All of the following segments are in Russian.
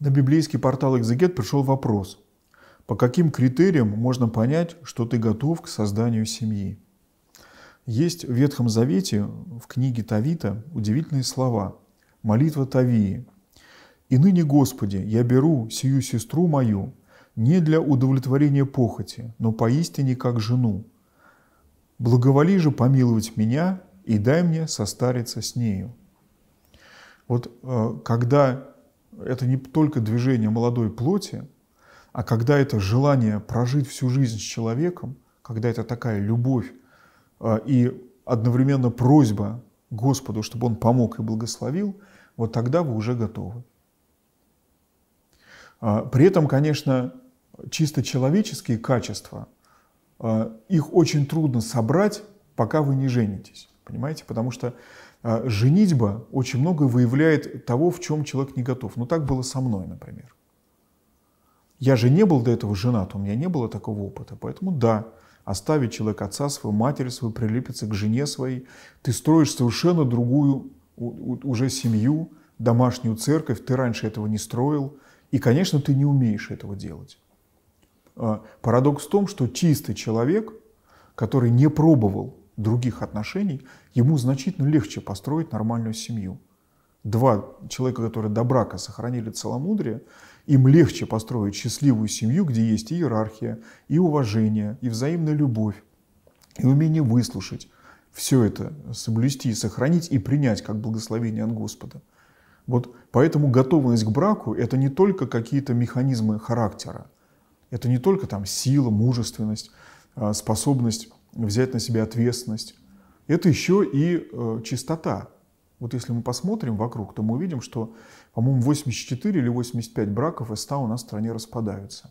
На библейский портал «Экзегет» пришел вопрос, по каким критериям можно понять, что ты готов к созданию семьи? Есть в Ветхом Завете, в книге Тавита, удивительные слова. Молитва Тавии. «И ныне, Господи, я беру сию сестру мою не для удовлетворения похоти, но поистине как жену. Благоволи же помиловать меня и дай мне состариться с нею». Вот э, когда это не только движение молодой плоти, а когда это желание прожить всю жизнь с человеком, когда это такая любовь а, и одновременно просьба Господу, чтобы Он помог и благословил, вот тогда вы уже готовы. А, при этом, конечно, чисто человеческие качества, а, их очень трудно собрать, пока вы не женитесь. Понимаете? Потому что э, женитьба очень много выявляет того, в чем человек не готов. Ну так было со мной, например. Я же не был до этого женат, у меня не было такого опыта. Поэтому да, оставить человек отца своего, матери свою, прилепиться к жене своей, ты строишь совершенно другую уже семью, домашнюю церковь, ты раньше этого не строил, и, конечно, ты не умеешь этого делать. А, парадокс в том, что чистый человек, который не пробовал других отношений, ему значительно легче построить нормальную семью. Два человека, которые до брака сохранили целомудрие, им легче построить счастливую семью, где есть и иерархия, и уважение, и взаимная любовь, и умение выслушать. Все это соблюсти, сохранить и принять как благословение от Господа. Вот поэтому готовность к браку – это не только какие-то механизмы характера, это не только там сила, мужественность, а, способность взять на себя ответственность. Это еще и э, чистота. Вот если мы посмотрим вокруг, то мы увидим, что, по-моему, 84 или 85 браков из 100 у нас в стране распадаются.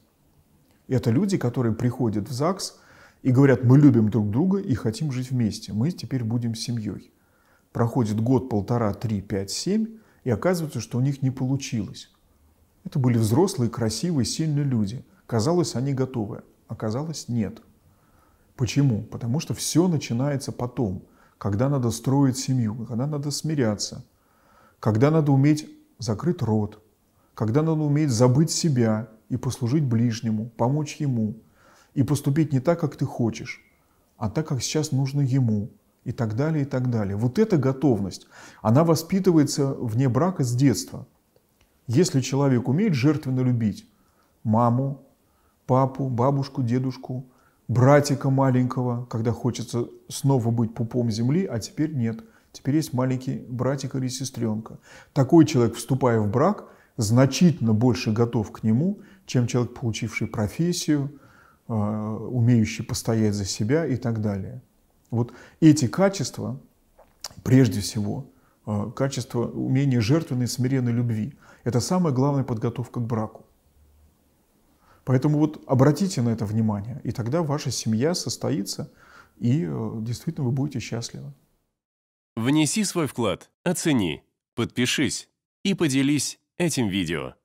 это люди, которые приходят в ЗАГС и говорят, мы любим друг друга и хотим жить вместе, мы теперь будем семьей. Проходит год, полтора, три, пять, семь, и оказывается, что у них не получилось. Это были взрослые, красивые, сильные люди. Казалось, они готовы, оказалось, нет – Почему? Потому что все начинается потом, когда надо строить семью, когда надо смиряться, когда надо уметь закрыть рот, когда надо уметь забыть себя и послужить ближнему, помочь ему, и поступить не так, как ты хочешь, а так, как сейчас нужно ему, и так далее, и так далее. Вот эта готовность, она воспитывается вне брака с детства. Если человек умеет жертвенно любить маму, папу, бабушку, дедушку – братика маленького, когда хочется снова быть пупом земли, а теперь нет. Теперь есть маленький братик или сестренка. Такой человек, вступая в брак, значительно больше готов к нему, чем человек, получивший профессию, э, умеющий постоять за себя и так далее. Вот эти качества, прежде всего, э, качество умения жертвенной смиренной любви, это самая главная подготовка к браку. Поэтому вот обратите на это внимание, и тогда ваша семья состоится, и э, действительно вы будете счастливы. Внеси свой вклад, оцени, подпишись и поделись этим видео.